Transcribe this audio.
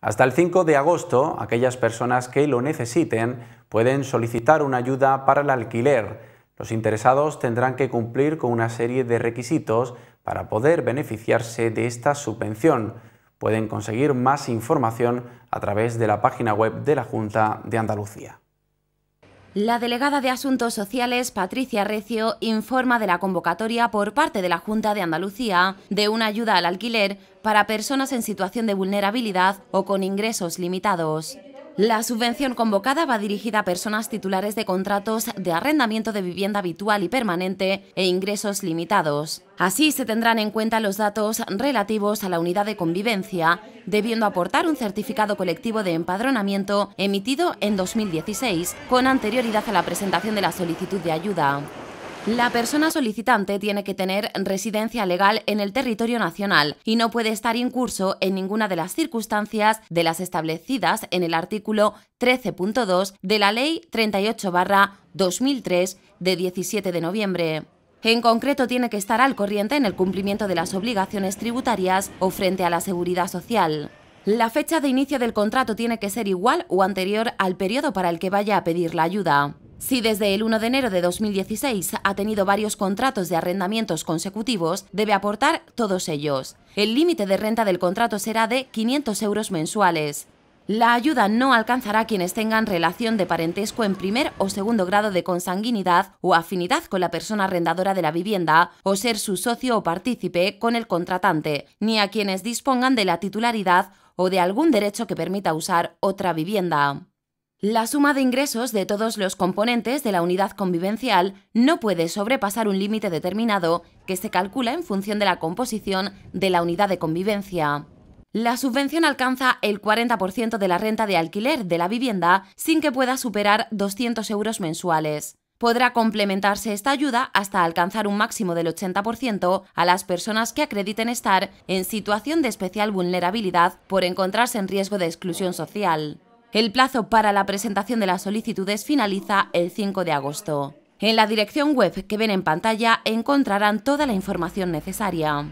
Hasta el 5 de agosto, aquellas personas que lo necesiten pueden solicitar una ayuda para el alquiler. Los interesados tendrán que cumplir con una serie de requisitos para poder beneficiarse de esta subvención. Pueden conseguir más información a través de la página web de la Junta de Andalucía. La delegada de Asuntos Sociales, Patricia Recio, informa de la convocatoria por parte de la Junta de Andalucía de una ayuda al alquiler para personas en situación de vulnerabilidad o con ingresos limitados. La subvención convocada va dirigida a personas titulares de contratos de arrendamiento de vivienda habitual y permanente e ingresos limitados. Así se tendrán en cuenta los datos relativos a la unidad de convivencia, debiendo aportar un certificado colectivo de empadronamiento emitido en 2016 con anterioridad a la presentación de la solicitud de ayuda. La persona solicitante tiene que tener residencia legal en el territorio nacional y no puede estar incurso en ninguna de las circunstancias de las establecidas en el artículo 13.2 de la Ley 38-2003 de 17 de noviembre. En concreto, tiene que estar al corriente en el cumplimiento de las obligaciones tributarias o frente a la seguridad social. La fecha de inicio del contrato tiene que ser igual o anterior al periodo para el que vaya a pedir la ayuda. Si desde el 1 de enero de 2016 ha tenido varios contratos de arrendamientos consecutivos, debe aportar todos ellos. El límite de renta del contrato será de 500 euros mensuales. La ayuda no alcanzará a quienes tengan relación de parentesco en primer o segundo grado de consanguinidad o afinidad con la persona arrendadora de la vivienda o ser su socio o partícipe con el contratante, ni a quienes dispongan de la titularidad o de algún derecho que permita usar otra vivienda. La suma de ingresos de todos los componentes de la unidad convivencial no puede sobrepasar un límite determinado que se calcula en función de la composición de la unidad de convivencia. La subvención alcanza el 40% de la renta de alquiler de la vivienda sin que pueda superar 200 euros mensuales podrá complementarse esta ayuda hasta alcanzar un máximo del 80% a las personas que acrediten estar en situación de especial vulnerabilidad por encontrarse en riesgo de exclusión social. El plazo para la presentación de las solicitudes finaliza el 5 de agosto. En la dirección web que ven en pantalla encontrarán toda la información necesaria.